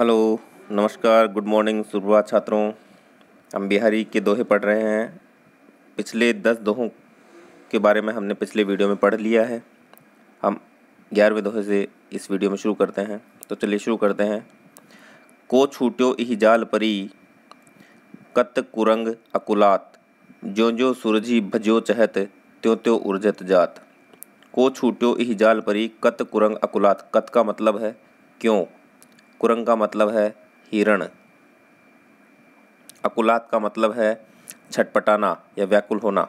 hello नमस्कार good morning सुप्रभात छात्रों हम बिहारी के दोहे पढ़ रहे हैं पिछले दस दोहों के बारे में हमने पिछले वीडियो में पढ़ लिया है हम ग्यारहवें दोहे से इस वीडियो में शुरू करते हैं तो चलिए शुरू करते हैं को छूट्यो इह जाल परी कत कुरंग अकुलात ज्यो ज्यो सूरजी भज्यो चहत त्यों त्यों उर्जत जात को छूट्यो इह जाल परी कत कुरंग अकुलात कत का मतलब है क्यों कुरंग का मतलब है हिरण अकुलात का मतलब है छटपटाना या व्याकुल होना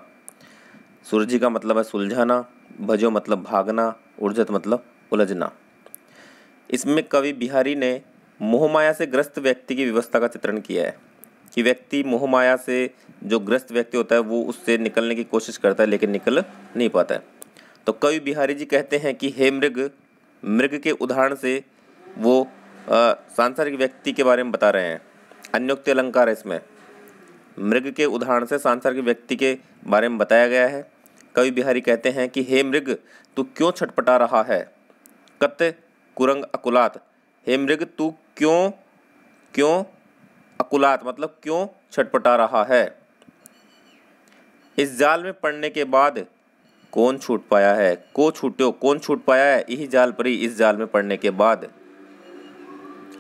सूर्यजी का मतलब है सुलझाना भजो मतलब भागना उर्जत मतलब उलझना इसमें कवि बिहारी ने मोहमाया से ग्रस्त व्यक्ति की व्यवस्था का चित्रण किया है कि व्यक्ति मोहमाया से जो ग्रस्त व्यक्ति होता है वो उससे निकलने की कोशिश करता है लेकिन निकल नहीं पाता है तो कवि बिहारी जी कहते हैं कि हे मृग मृग के उदाहरण से वो सांसारिक व्यक्ति के बारे में बता रहे हैं अन्योक्ति अलंकार है इसमें मृग के उदाहरण से सांसारिक व्यक्ति के बारे में बताया गया है कवि बिहारी कहते हैं कि हे मृग तू क्यों छटपटा रहा है कत कुरंग अकुलात हे मृग तू क्यों क्यों अकुलात मतलब क्यों छटपटा रहा है इस जाल में पड़ने के बाद कौन छूट पाया है को छूटो कौन छूट पाया है यही जाल परी इस जाल में पड़ने के बाद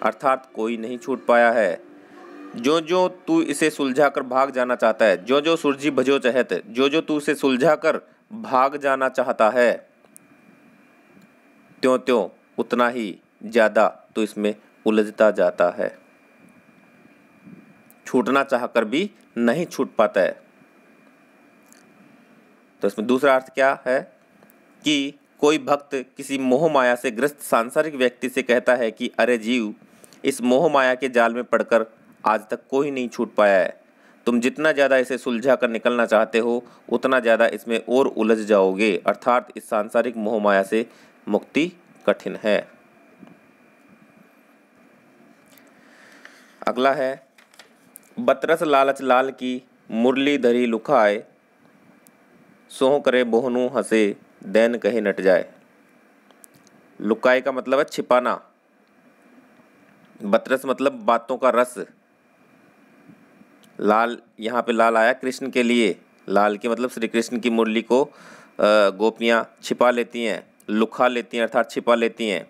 अर्थात कोई नहीं छूट पाया है जो जो तू इसे सुलझा कर भाग जाना चाहता है जो जो सुरजी भजो चहत जो जो तू इसे सुलझा कर भाग जाना चाहता है त्यों त्यों उतना ही ज़्यादा तो इसमें उलझता जाता है छूटना चाहकर भी नहीं छूट पाता है तो इसमें दूसरा अर्थ क्या है कि कोई भक्त किसी मोह माया से ग्रस्त सांसारिक व्यक्ति से कहता है कि अरे जीव इस मोह माया के जाल में पड़कर आज तक कोई नहीं छूट पाया है तुम जितना ज़्यादा इसे सुलझा कर निकलना चाहते हो उतना ज़्यादा इसमें और उलझ जाओगे अर्थात इस सांसारिक मोह माया से मुक्ति कठिन है अगला है बतरस लालच लाल की मुरली धरी लुखाए सोह करे बोहनू हंसे दैन कहे नट जाए लुकाए का मतलब है छिपाना बतरस मतलब बातों का रस लाल यहाँ पे लाल आया कृष्ण के लिए लाल के मतलब श्री कृष्ण की मुरली को गोपियाँ छिपा लेती हैं लुखा लेती हैं अर्थात छिपा लेती हैं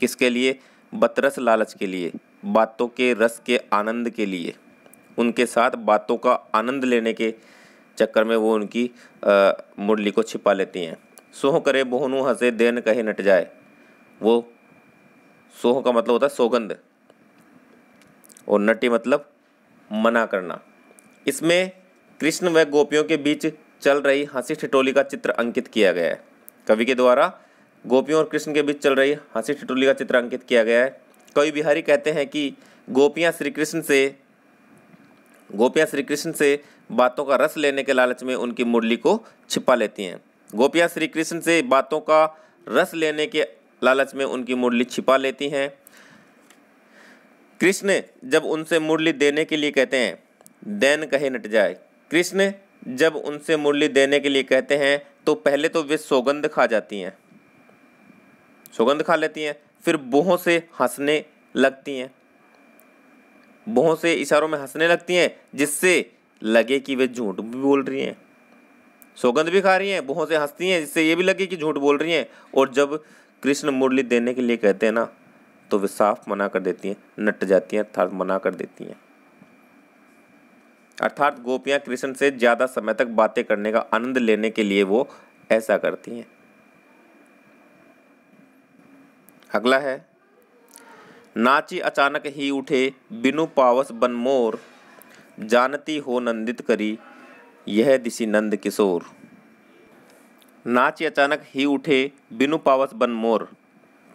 किसके लिए बतरस लालच के लिए बातों के रस के आनंद के लिए उनके साथ बातों का आनंद लेने के चक्कर में वो उनकी मुरली को छिपा लेती हैं सोह करे बोहनु हंसे देन कहे नट जाए वो सोह का मतलब होता है सौगंध और नटी मतलब मना करना इसमें कृष्ण व गोपियों के बीच चल रही हंसी ठिटोली का चित्र अंकित किया गया है कवि के द्वारा गोपियों और कृष्ण के बीच चल रही हंसी ठिटोली का चित्र अंकित किया गया है कवि बिहारी कहते हैं कि गोपियाँ श्री कृष्ण से गोपियाँ श्री कृष्ण से बातों का रस लेने के लालच में उनकी मुरली को छिपा लेती हैं गोपियाँ श्री कृष्ण से बातों का रस लेने के लालच में उनकी मुरली छिपा लेती हैं कृष्ण जब उनसे मुरली देने के लिए कहते हैं दैन कहे नट जाए कृष्ण जब उनसे मुरली देने के लिए कहते हैं तो पहले तो वे सौगंध खा जाती हैं सौगंध खा लेती हैं फिर बोहों से हंसने लगती हैं बोहों से इशारों में हंसने लगती हैं जिससे लगे कि वे झूठ भी बोल रही हैं सौगंध भी खा रही हैं बोहों से हंसती हैं जिससे ये भी लगे कि झूठ बोल रही हैं और जब कृष्ण मुरली देने के लिए कहते हैं ना तो वे साफ मना कर देती हैं नट जाती हैं अर्थात मना कर देती हैं अर्थात गोपियां कृष्ण से ज़्यादा समय तक बातें करने का आनंद लेने के लिए वो ऐसा करती हैं अगला है नाची अचानक ही उठे बिनु पावस बनमोर जानती हो नंदित करी यह दिशी नंद किशोर नाची अचानक ही उठे बिनु पावस बनमोर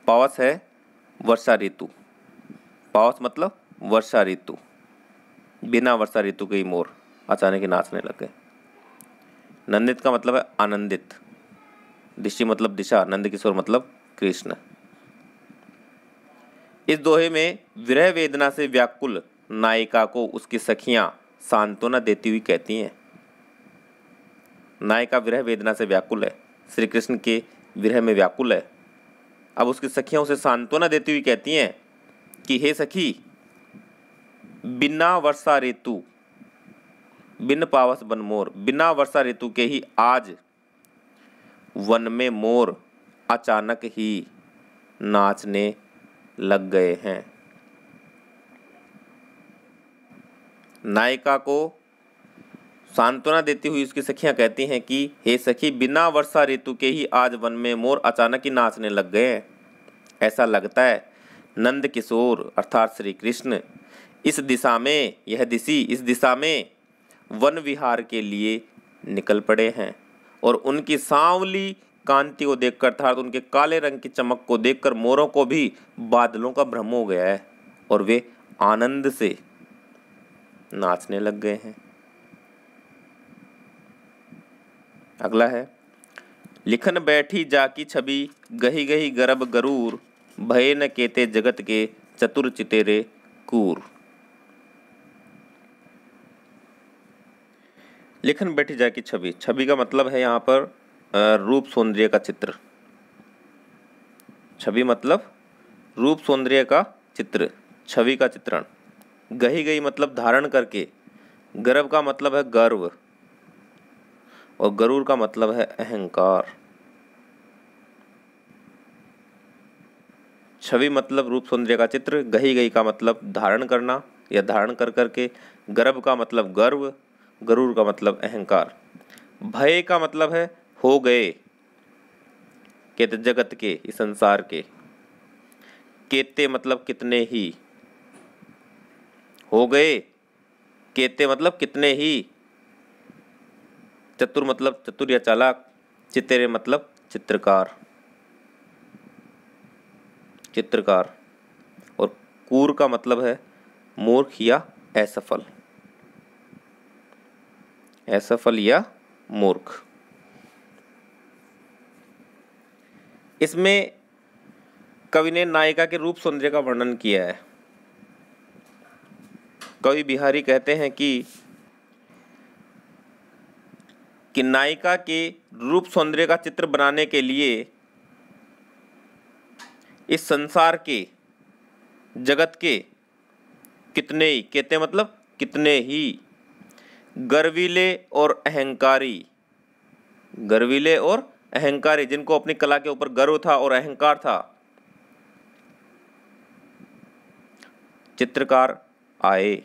पावस है वर्षा ऋतु पावस मतलब वर्षा ऋतु बिना वर्षा ऋतु के ही मोर अचानक ही नाचने लगे नंदित का मतलब है आनंदित दिशी मतलब दिशा नंद किशोर मतलब कृष्ण इस दोहे में विरह वेदना से व्याकुल नायिका को उसकी सखियां सांत्वना देती हुई कहती हैं नायिका विरह वेदना से व्याकुल है श्री कृष्ण के विरह में व्याकुल है अब उसकी सखियाँ उसे सांत्वना देती हुई कहती हैं कि हे सखी बिना वर्षा ऋतु बिन पावस बन मोर बिना वर्षा ऋतु के ही आज वन में मोर अचानक ही नाचने लग गए हैं नायिका को सांत्वना देती हुई उसकी सखियां कहती हैं कि हे सखी बिना वर्षा ऋतु के ही आज वन में मोर अचानक ही नाचने लग गए हैं ऐसा लगता है नंद किशोर अर्थात श्री कृष्ण इस दिशा में यह दिशी इस दिशा में वन विहार के लिए निकल पड़े हैं और उनकी सांवली कांति को देखकर अर्थात उनके काले रंग की चमक को देखकर मोरों को भी बादलों का भ्रम हो गया है और वे आनंद से नाचने लग गए हैं अगला है लिखन बैठी जाकी छवि गही गही गरब गरूर भय न केते जगत के चतुर चितेरे कूर लिखन बैठी जाकी छवि छवि का मतलब है यहाँ पर रूप सौंदर्य का चित्र छवि मतलब रूप सौंदर्य का चित्र छवि का चित्रण गही गई मतलब धारण करके गर्व का मतलब है गर्व और गरूर का मतलब है अहंकार छवि मतलब रूप सौंदर्य का चित्र गही गई का मतलब धारण करना या धारण कर करके गर्भ का मतलब गर्व गरूर का मतलब अहंकार भय का मतलब है हो गए केत जगत के इस संसार के केते मतलब कितने ही हो गए केते मतलब कितने ही चतुर मतलब चतुर या चालाक चित्रे मतलब चित्रकार चित्रकार और कूर का मतलब है मूर्ख या असफल असफल या मूर्ख इसमें कवि ने नायिका के रूप सौंदर्य का वर्णन किया है कवि बिहारी कहते हैं कि कि नायिका के रूप सौंदर्य का चित्र बनाने के लिए इस संसार के जगत के कितने ही कहते मतलब कितने ही गर्वीले और अहंकारी गर्वीले और अहंकारी जिनको अपनी कला के ऊपर गर्व था और अहंकार था चित्रकार आए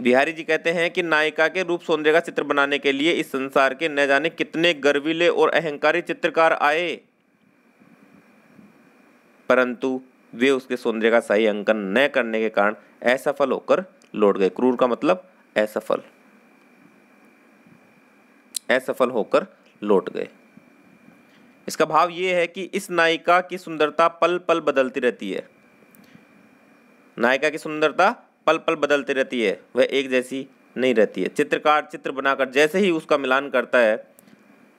बिहारी जी कहते हैं कि नायिका के रूप सौंदर्य का चित्र बनाने के लिए इस संसार के न जाने कितने गर्वीले और अहंकारी चित्रकार आए परंतु वे उसके सौंदर्य का सही अंकन न करने के कारण असफल होकर लौट गए क्रूर का मतलब असफल असफल होकर लौट गए इसका भाव ये है कि इस नायिका की सुंदरता पल पल बदलती रहती है नायिका की सुंदरता पल पल बदलती रहती है वह एक जैसी नहीं रहती है चित्रकार चित्र बनाकर जैसे ही उसका मिलान करता है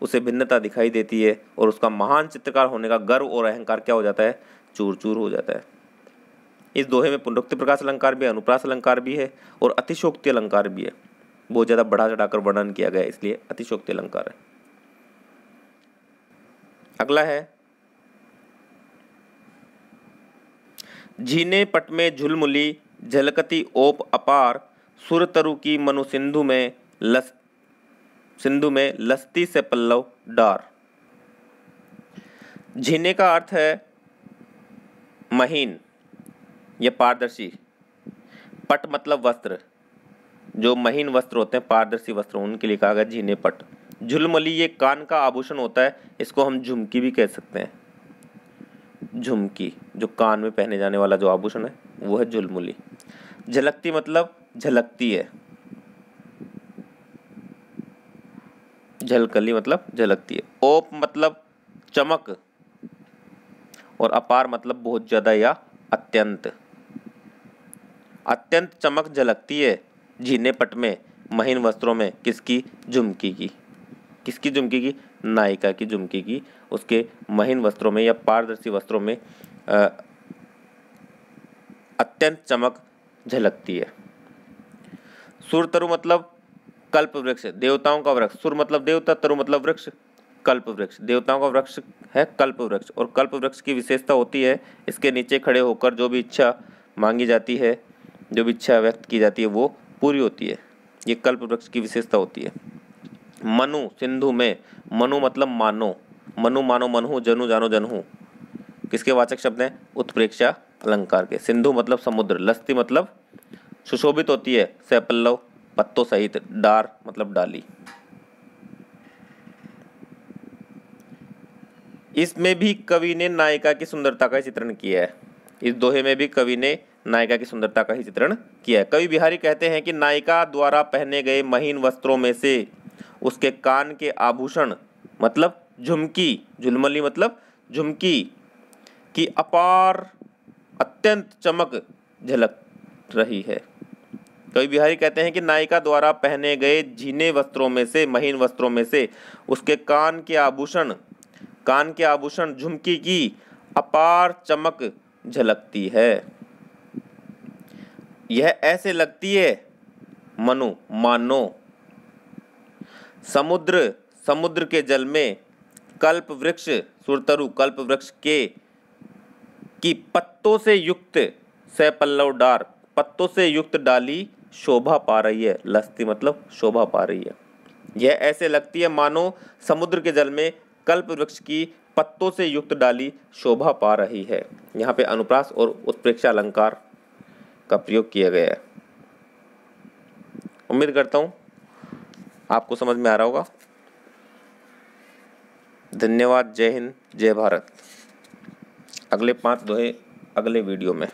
उसे भिन्नता दिखाई देती है और उसका महान चित्रकार होने का गर्व और अहंकार क्या हो जाता है चूर चूर हो जाता है इस दोहे में पुनरुक्ति प्रकाश अलंकार भी है अनुप्रास अलंकार भी है और अतिशोक्ति अलंकार भी है बहुत ज़्यादा बढ़ा चढ़ाकर वर्णन किया गया इसलिए अतिशोक्ति अलंकार है अगला है झीने पट में झुलमुली झलकती ओप अपार सुरतरु की मनु सिंधु में लस सिंधु में लस्ती से पल्लव डार झीने का अर्थ है महीन या पारदर्शी पट मतलब वस्त्र जो महीन वस्त्र होते हैं पारदर्शी वस्त्र उनके लिए कहा गया झीने पट झुलमली ये कान का आभूषण होता है इसको हम झुमकी भी कह सकते हैं झुमकी जो कान में पहने जाने वाला जो आभूषण है वो है जुलमुली झलकती मतलब झलकती है झलकली मतलब झलकती है ओप मतलब चमक और अपार मतलब बहुत ज़्यादा या अत्यंत अत्यंत चमक झलकती है झीने पट में महीन वस्त्रों में किसकी झुमकी की किसकी झुमकी की नायिका की झुमकी की उसके महीन वस्त्रों में या पारदर्शी वस्त्रों में आ, अत्यंत चमक झलकती है सुर तरु मतलब कल्प वृक्ष देवताओं का वृक्ष सुर मतलब देवता तरु मतलब वृक्ष कल्प वृक्ष देवताओं का वृक्ष है कल्प वृक्ष और कल्प वृक्ष की विशेषता होती है इसके नीचे खड़े होकर जो भी इच्छा मांगी जाती है जो भी इच्छा व्यक्त की जाती है वो पूरी होती है ये कल्प वृक्ष की विशेषता होती है मनु सिंधु में मनु मतलब मानो मनु मानो मनहु जनु जानो जनहु किसके वाचक शब्द हैं उत्प्रेक्षा अलंकार के सिंधु मतलब समुद्र लस्ती मतलब सुशोभित होती है सैपल्लव पत्तों सहित डार मतलब डाली इसमें भी कवि ने नायिका की सुंदरता का चित्रण किया है इस दोहे में भी कवि ने नायिका की सुंदरता का ही चित्रण किया है कवि बिहारी कहते हैं कि नायिका द्वारा पहने गए महीन वस्त्रों में से उसके कान के आभूषण मतलब झुमकी झुलमली मतलब झुमकी की अपार अत्यंत चमक झलक रही है कवि बिहारी कहते हैं कि नायिका द्वारा पहने गए झीने वस्त्रों में से महीन वस्त्रों में से उसके कान के आभूषण कान के आभूषण झुमकी की अपार चमक झलकती है यह ऐसे लगती है मनु मानो समुद्र समुद्र के जल में कल्प वृक्ष सुरतरु कल्प वृक्ष के कि पत्तों से युक्त सैपल्लव डार पत्तों से युक्त डाली शोभा पा रही है लस्ती मतलब शोभा पा रही है यह ऐसे लगती है मानो समुद्र के जल में कल्प वृक्ष की पत्तों से युक्त डाली शोभा पा रही है यहाँ पे अनुप्रास और उत्प्रेक्षा अलंकार का प्रयोग किया गया है उम्मीद करता हूँ आपको समझ में आ रहा होगा धन्यवाद जय हिंद जय भारत अगले पाँच दोहे अगले वीडियो में